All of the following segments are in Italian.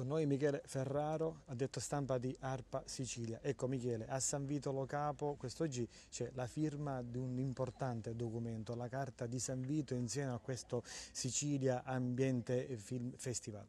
Con noi Michele Ferraro, addetto stampa di ARPA Sicilia. Ecco Michele, a San Vitolo Capo quest'oggi c'è la firma di un importante documento, la Carta di San Vito insieme a questo Sicilia Ambiente Film Festival.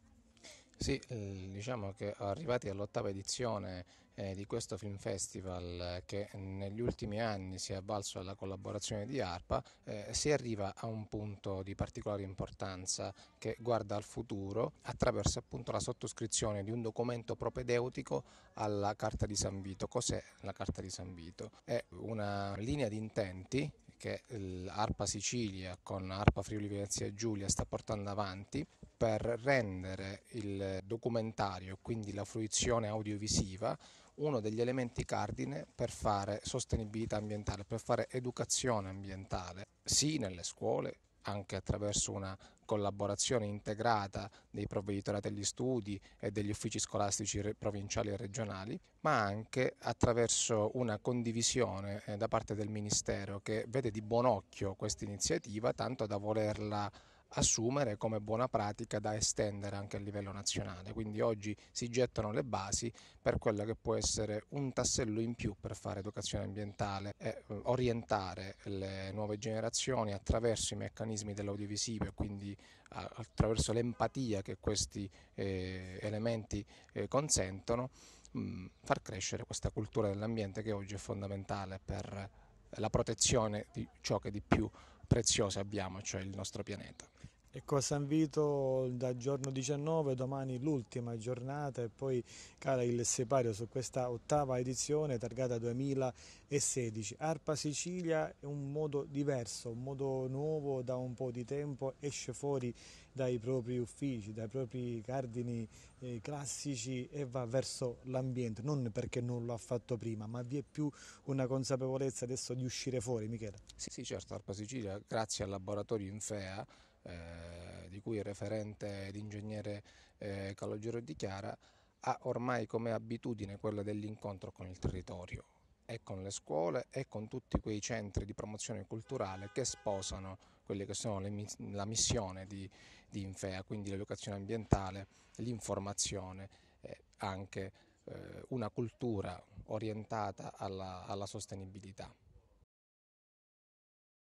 Sì, mm, diciamo che arrivati all'ottava edizione eh, di questo film festival eh, che negli ultimi anni si è avvalso alla collaborazione di ARPA, eh, si arriva a un punto di particolare importanza che guarda al futuro attraverso appunto la sottoscrizione di un documento propedeutico alla Carta di San Vito. Cos'è la Carta di San Vito? È una linea di intenti che eh, ARPA Sicilia con ARPA Friuli Venezia Giulia sta portando avanti per rendere il documentario, quindi la fruizione audiovisiva, uno degli elementi cardine per fare sostenibilità ambientale, per fare educazione ambientale, sì nelle scuole, anche attraverso una collaborazione integrata dei provveditori degli studi e degli uffici scolastici provinciali e regionali, ma anche attraverso una condivisione eh, da parte del Ministero che vede di buon occhio questa iniziativa, tanto da volerla assumere come buona pratica da estendere anche a livello nazionale. Quindi oggi si gettano le basi per quello che può essere un tassello in più per fare educazione ambientale e eh, orientare le nuove generazioni attraverso i meccanismi dell'audiovisivo e quindi eh, attraverso l'empatia che questi eh, elementi consentono, mm, far crescere questa cultura dell'ambiente che oggi è fondamentale per la protezione di ciò che di più preziosa abbiamo, cioè il nostro pianeta. Ecco, a San Vito da giorno 19, domani l'ultima giornata e poi cala il separio su questa ottava edizione targata 2016. Arpa Sicilia è un modo diverso, un modo nuovo da un po' di tempo, esce fuori dai propri uffici, dai propri cardini eh, classici e va verso l'ambiente, non perché non lo ha fatto prima, ma vi è più una consapevolezza adesso di uscire fuori, Michele. Sì, sì certo, Arpa Sicilia, grazie al laboratorio Infea, eh, di cui il referente l'ingegnere eh, Calogero dichiara, ha ormai come abitudine quella dell'incontro con il territorio e con le scuole e con tutti quei centri di promozione culturale che sposano quelle che sono le, la missione di, di, Infea, quindi l'educazione ambientale, l'informazione, e anche eh, una cultura orientata alla, alla sostenibilità.